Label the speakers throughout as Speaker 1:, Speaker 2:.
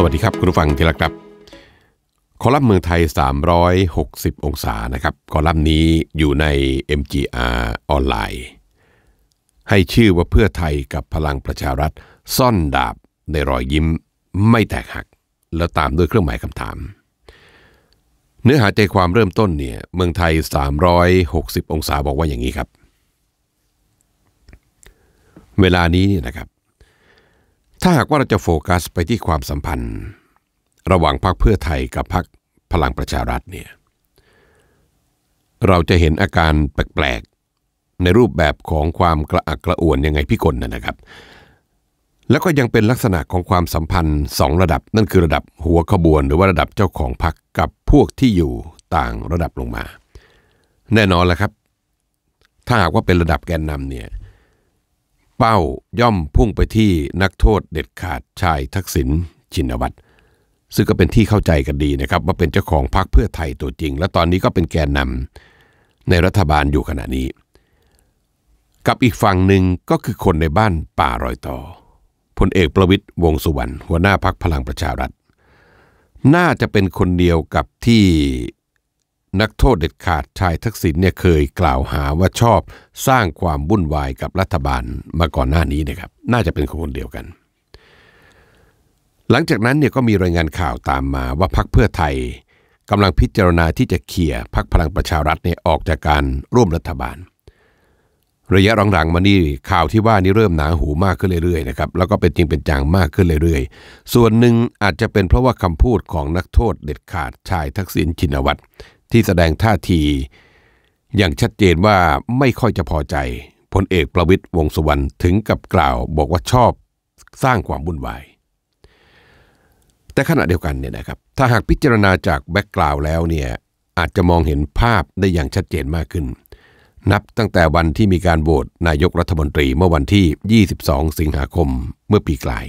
Speaker 1: สวัสดีครับคุณผู้ฟังที่รักครับ คอลัมน์เมืองไทย 360 องศานะครับ คอลัมน์นี้อยู่ใน MGR ออนไลน์ให้ชื่อว่าเพื่อไทยกับพลังประชารัฐ ซ่อนดาบในรอยยิ้มไม่แตกหัก แล้วตามด้วยเครื่องหมายคำถาม เนื้อหาใจความเริ่มต้นเนี่ยเมืองไทย 360 องศาบอกว่าอย่างนี้ครับ เวลานี้เนี่ยนะครับถ้าหากว่าเราจะโฟกัสไปที่ความสัมพันธ์ ระหว่างพรรคเพื่อไทยกับพรรคพลังประชารัฐเนี่ย เราจะเห็นอาการแปลกๆในรูปแบบของความกระอักกระอ่วนยังไงพี่กนนะครับ แล้วก็ยังเป็นลักษณะของความสัมพันธ์2ระดับนั่นคือระดับหัวขบวน หรือว่าระดับเจ้าของพรรคกับพวกที่อยู่ต่างระดับลงมา แน่นอนแหละครับ ถ้าหากว่าเป็นระดับแกนนำเนี่ยเป้าย่อมพุ่งไปที่นักโทษเด็ดขาดชายทักษิณชินวัตรซึ่งก็เป็นที่เข้าใจกันดีนะครับว่าเป็นเจ้าของพรรคเพื่อไทยตัวจริง และตอนนี้ก็เป็นแกนนำในรัฐบาลอยู่ขณะนี้ กับอีกฝั่งหนึ่งก็คือคนในบ้านป่ารอยต่อพลเอกประวิตยวงสุวรรณหัวหน้าพักพลังประชารัฐ น่าจะเป็นคนเดียวกับที่นักโทษเด็ดขาดชายทักษิณเนี่ยเคยกล่าวหาว่าชอบสร้างความวุ่นวายกับรัฐบาลมาก่อนหน้านี้นะครับน่าจะเป็นคนเดียวกัน หลังจากนั้นเนี่ยก็มีรายงานข่าวตามมาว่าพักเพื่อไทยกำลังพิจารณาที่จะเคลียร์พักพลังประชารัฐเนี่ยออกจากการร่วมรัฐบาล ระยะหลังๆมานี่ข่าวที่ว่านี่เริ่มหนาหูมากขึ้นเรื่อยๆนะครับแล้วก็เป็นจริงเป็นจังมากขึ้นเรื่อยๆ ส่วนหนึ่งอาจจะเป็นเพราะว่าคำพูดของนักโทษเด็ดขาดชายทักษิณชินวัตรที่แสดงท่าที อย่างชัดเจนว่าไม่ค่อยจะพอใจพลเอกประวิตยวงสุวรรณถึงกับกล่าวบอกว่าชอบสร้างความวุ่นวายแต่ขณะเดียวกันเนี่ยนะครับถ้าหากพิจารณาจากแบ็กกราวแล้วเนี่ยอาจจะมองเห็นภาพได้อย่างชัดเจนมากขึ้น นับตั้งแต่วันที่มีการโหวตนายกรัฐมนตรีเมื่อวันที่ 22 สิงหาคมเมื่อปีกลาย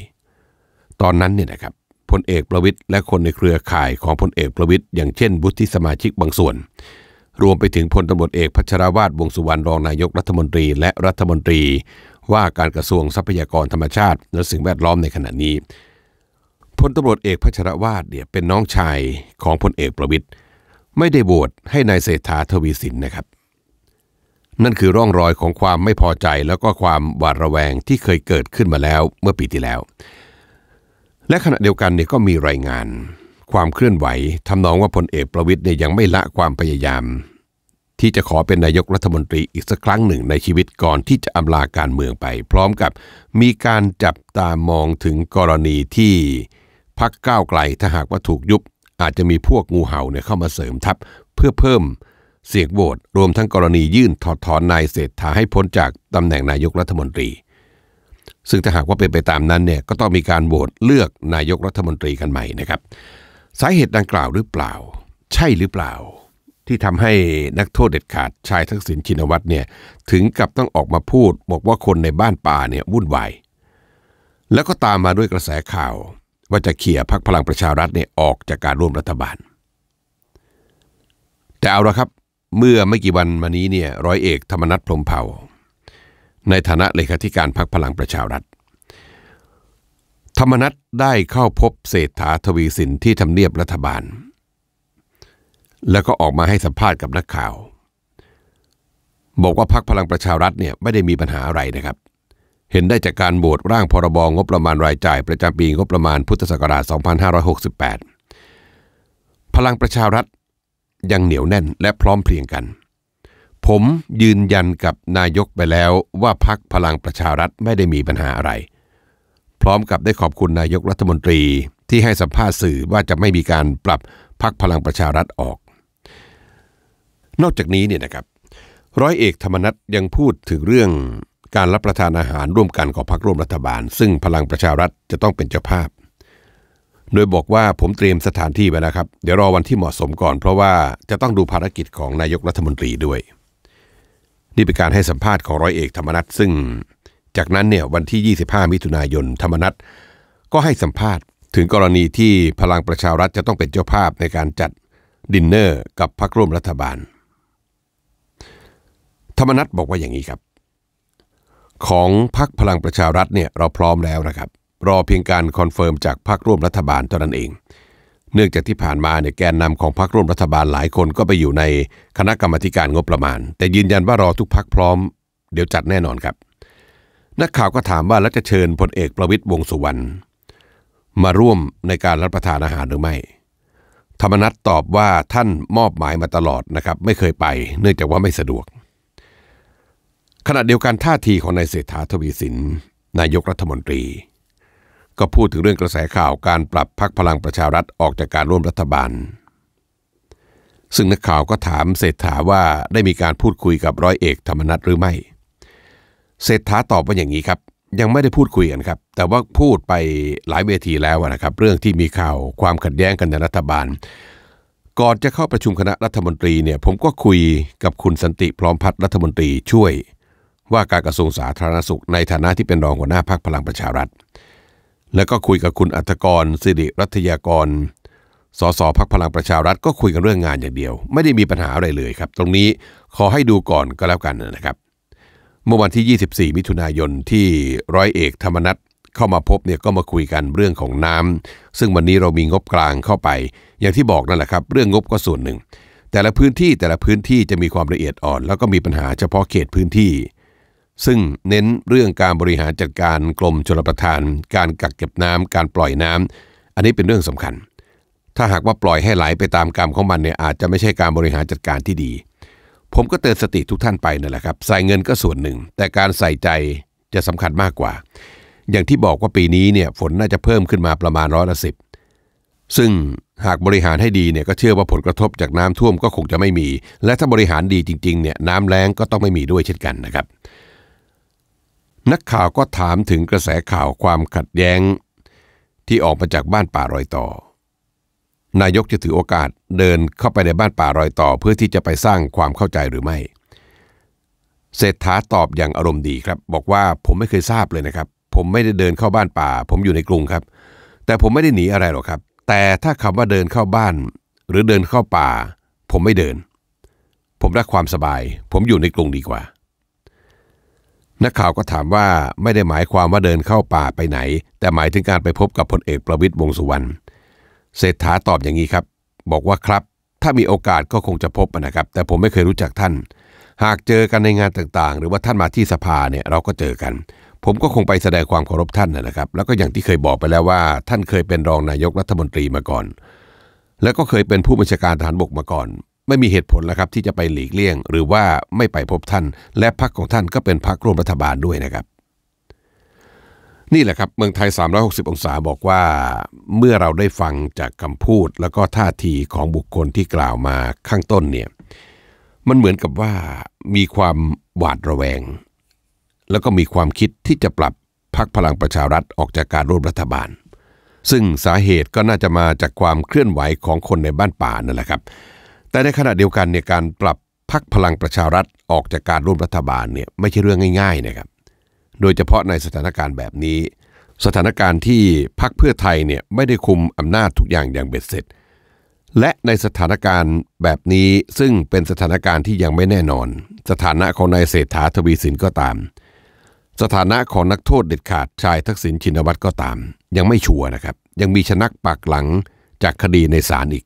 Speaker 1: ตอนนั้นเนี่ยนะครับพลเอกประวิทย์และคนในเครือข่ายของพลเอกประวิทย์อย่างเช่น บุีิสมาชิกบางส่วน รวมไปถึงพลตำรวจเอกพัชรวาทวงสุวรรณรองนายกรัฐมนตรีและรัฐมนตรีว่าการกระทรวงทรัพยากรธรรมชาติและสิ่งแวดล้อมในขณะนี้พลตำรวจเอกพัชรวาทเนี่ยเป็นน้องชายของพลเอกประวิทย์ไม่ได้โหวตให้ในายเศรษฐาทวีสินนะครับ นั่นคือร่องรอยของความไม่พอใจแล้วก็ความหวาดระแวงที่เคยเกิดขึ้นมาแล้วเมื่อปีที่แล้วและขณะเดียวกันเนี่ยก็มีรายงาน ความเคลื่อนไหวทำนองว่าพลเอกประวิทย์เนี่ยยังไม่ละความพยายาม ที่จะขอเป็นนายกรัฐมนตรีอีกสักครั้งหนึ่งในชีวิตก่อน ที่จะอำลาการเมืองไป พร้อมกับมีการจับตามองถึงกรณีที่ พักก้าวไกลถ้าหากว่าถูกยุบอาจจะมีพวกงูเห่าเนี่ยเข้ามาเสริมทัพเพื่อเพิ่มเสียงโหวตรวมทั้งกรณียื่นถอดถอนนายเศรษฐาให้พ้นจากตำแหน่งนายกรัฐมนตรีซึ่งถ้าหากว่าเป็นไปตามนั้นเนี่ยก็ต้องมีการโหวตเลือกนายกรัฐมนตรีกันใหม่นะครับสาเหตุดังกล่าวหรือเปล่า ใช่หรือเปล่า ที่ทำให้นักโทษเด็ดขาดชายทักษิณชินวัตรเนี่ยถึงกับต้องออกมาพูดบอกว่าคนในบ้านป่าเนี่ยวุ่นวายแล้วก็ตามมาด้วยกระแสข่าว ว่าจะเขี่ยพักพลังประชารัฐเนี่ยออกจากการร่วมรัฐบาล แต่เอาละครับเมื่อไม่กี่วันมานี้เนี่ยร้อยเอกธรรมนัฐพรมเผ่าในฐานะเลขาธิการพรรคพลังประชารัฐ ธรรมนัตได้เข้าพบเศรษฐาทวีสินที่ทำเนียบรัฐบาล แล้วก็ออกมาให้สัมภาษณ์กับนักข่าว บอกว่าพรรคพลังประชารัฐเนี่ยไม่ได้มีปัญหาอะไรนะครับ เห็นได้จากการโหวตร่างพรบงงบประมาณรายจ่าย ประจำปีงบประมาณพุทธศักราช 2568 พลังประชารัฐยังเหนียวแน่นและพร้อมเพรียงกันผมยืนยันกับนายกไปแล้วว่าพักพลังประชารัฐไม่ได้มีปัญหาอะไร พร้อมกับได้ขอบคุณนายกรัฐมนตรีที่ให้สัมภาษณ์สื่อว่าจะไม่มีการปรับพักพลังประชารัฐออก นอกจากนี้เนี่ยนะครับร้อยเอกธรรมนัฐยังพูดถึงเรื่องการรับประทานอาหารร่วมกันของพักร่วมรัฐบาล ซึ่งพลังประชารัฐจะต้องเป็นเจ้าภาพ โดยบอกว่าผมเตรียมสถานที่ไว้นะครับเดี๋ยวรอวันที่เหมาะสมก่อน เพราะว่าจะต้องดูภารกิจของนายกรัฐมนตรีด้วยนี่เป็นการให้สัมภาษณ์ของร้อยเอกธรรมนัฐซึ่ง จากนั้นเนี่ยวันที่ 25 มิถุนายนธรรมนัฐก็ให้สัมภาษณ์ถึงกรณีที่พลังประชารัฐจะต้องเป็นเจ้าภาพในการจัดดินเนอร์กับพรรคร่วมรัฐบาล ธรรมนัฐบอกว่าอย่างนี้ครับ ของพรรคพลังประชารัฐเนี่ยเราพร้อมแล้วนะครับรอเพียงการคอนเฟิร์มจากพรรคร่วมรัฐบาลเท่านั้นเองเนื่องจากที่ผ่านมาเนี่ยแกนนำของพรรคร่วมรัฐบาลหลายคนก็ไปอยู่ในคณะกรรมการงบประมาณ แต่ยืนยันว่ารอทุกพักพร้อม เดี๋ยวจัดแน่นอนครับ นักข่าวก็ถามว่าแล้วจะเชิญพลเอกประวิตยวงสุวรรณมาร่วมในการรับประทานอาหารหรือไม่ ธรรมนัตตอบว่าท่านมอบหมายมาตลอดนะครับ ไม่เคยไป เนื่องจากว่าไม่สะดวก ขณะเดียวกันท่าทีของนายเศรษฐาทวีสินนายกรัฐมนตรีก็พูดถึงเรื่องกระแสข่าวการปรับพักพลังประชารัฐออกจากการร่วมรัฐบาล ซึ่งนักข่าวก็ถามเศรษฐาว่าได้มีการพูดคุยกับร้อยเอกธรรมนัฐหรือไม่ เศรษฐาตอบว่าอย่างนี้ครับ ยังไม่ได้พูดคุยกันครับแต่ว่าพูดไปหลายเวทีแล้วนะครับเรื่องที่มีข่าวความขัดแย้งกันในรัฐบาล ก่อนจะเข้าประชุมคณะรัฐมนตรีเนี่ยผมก็คุยกับคุณสันติพร้อมพัฒรัฐมนตรีช่วย ว่าการกระทรวงสาธารณสุข ในฐานะที่เป็นรองหัวหน้าพักพลังประชารัฐแล้วก็คุยกับคุณอัธกรสิริรัตยากร สสพักพลังประชารัฐก็คุยกันเรื่องงานอย่างเดียว ไม่ได้มีปัญหาอะไรเลยครับ ตรงนี้ขอให้ดูก่อนก็แล้วกันนะครับเมื่อวันที่ 24 มิถุนายนที่ร้อยเอกธรรมนัฐเข้ามาพบเนี่ยก็มาคุยกันเรื่องของน้ำ ซึ่งวันนี้เรามีงบกลางเข้าไปอย่างที่บอกนั่นแหละครับ เรื่องงบก็ส่วนหนึ่ง แต่ละพื้นที่แต่ละพื้นที่จะมีความละเอียดอ่อน แล้วก็มีปัญหาเฉพาะเขตพื้นที่ซึ่งเน้นเรื่องการบริหารจัดการกลมชลประทาน การกักเก็บน้ำการปล่อยน้ำ อันนี้เป็นเรื่องสำคัญ ถ้าหากว่าปล่อยให้ไหลไปตามกรรมของมันเนี่ยอาจจะไม่ใช่การบริหารจัดการที่ดี ผมก็เตือนสติทุกท่านไปนั่นแหละครับใส่เงินก็ส่วนหนึ่ง แต่การใส่ใจจะสำคัญมากกว่า อย่างที่บอกว่าปีนี้เนี่ยฝนน่าจะเพิ่มขึ้นมาประมาณร้อยละสิบซึ่งหากบริหารให้ดีเนี่ยก็เชื่อว่าผลกระทบจากน้ำท่วมก็คงจะไม่มี และถ้าบริหารดีจริงๆเนี่ยน้ำแรงก็ต้องไม่มีด้วยเช่นกันนะครับนักข่าวก็ถามถึงกระแสข่าวความขัดแย้ง ที่ออกมาจากบ้านป่ารอยต่อ นายกจะถือโอกาสเดินเข้าไปในบ้านป่ารอยต่อ เพื่อที่จะไปสร้างความเข้าใจหรือไม่เศรษฐาตอบอย่างอารมณ์ดีครับ บอกว่าผมไม่เคยทราบเลยนะครับ ผมไม่ได้เดินเข้าบ้านป่า ผมอยู่ในกรุงครับ แต่ผมไม่ได้หนีอะไรหรอกครับ แต่ถ้าคำว่าเดินเข้าบ้าน หรือเดินเข้าป่า ผมไม่เดิน ผมรักความสบาย ผมอยู่ในกรุงดีกว่านักข่าวก็ถามว่าไม่ได้หมายความว่าเดินเข้าป่าไปไหน แต่หมายถึงการไปพบกับพลเอกประวิตยวงสุวรรณเศรษฐาตอบอย่างนี้ครับ บอกว่าครับ ถ้ามีโอกาสก็คงจะพบนะครับ แต่ผมไม่เคยรู้จักท่าน หากเจอกันในงานต่างๆ หรือว่าท่านมาที่สภาเนี่ยเราก็เจอกัน ผมก็คงไปแสดงความเคารพท่านนะครับ แล้วก็อย่างที่เคยบอกไปแล้วว่า ท่านเคยเป็นรองนายกรัฐมนตรีมาก่อน แล้วก็เคยเป็นผู้บัญชาการทหารบกมาก่อนไม่มีเหตุผลแล้วครับที่จะไปหลีกเลี่ยง หรือว่าไม่ไปพบท่าน และพรรคของท่านก็เป็นพรรคร่วมรัฐบาลด้วยนะครับ นี่แหละครับ เมืองไทย 360 องศาบอกว่าเมื่อเราได้ฟังจากคำพูด แล้วก็ท่าทีของบุคคลที่กล่าวมาข้างต้นเนี่ยมันเหมือนกับว่ามีความหวาดระแวง แล้วก็มีความคิดที่จะปรับพักพลังประชารัฐออกจากการร่วมรัฐบาล ซึ่งสาเหตุก็น่าจะมาจากความเคลื่อนไหวของคนในบ้านป่านั่นแหละครับแต่ในขณะเดียวกันเนี่ยการปรับพักพลังประชารัฐออกจากการร่วมรัฐบาลเนี่ยไม่ใช่เรื่องง่ายๆนะครับ โดยเฉพาะในสถานการณ์แบบนี้ สถานการณ์ที่พักเพื่อไทยเนี่ยไม่ได้คุมอำนาจทุกอย่างอย่างเบ็ดเสร็จและในสถานการณ์แบบนี้ซึ่งเป็นสถานการณ์ที่ยังไม่แน่นอน สถานะของนายเศรษฐาทวีสินก็ตาม สถานะของนักโทษเด็ดขาดชายทักษิณชินวัตรก็ตาม ยังไม่ชัวร์นะครับยังมีชนักปากหลังจากคดีในศาลอีก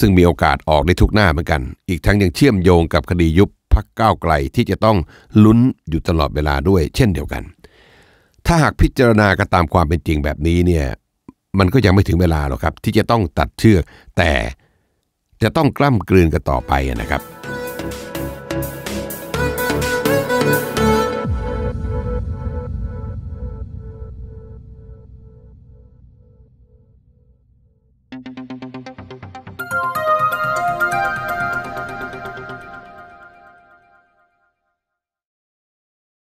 Speaker 1: ซึ่งมีโอกาสออกได้ทุกหน้าเหมือนกัน อีกทั้งยังเชื่อมโยงกับคดียุบพักก้าวไกลที่จะต้องลุ้นอยู่ตลอดเวลาด้วยเช่นเดียวกัน ถ้าหากพิจารณากันตามความเป็นจริงแบบนี้เนี่ย มันก็ยังไม่ถึงเวลาหรอกครับ ที่จะต้องตัดเชือกแต่ จะต้องกล้ำกลืนกันต่อไปนะครับ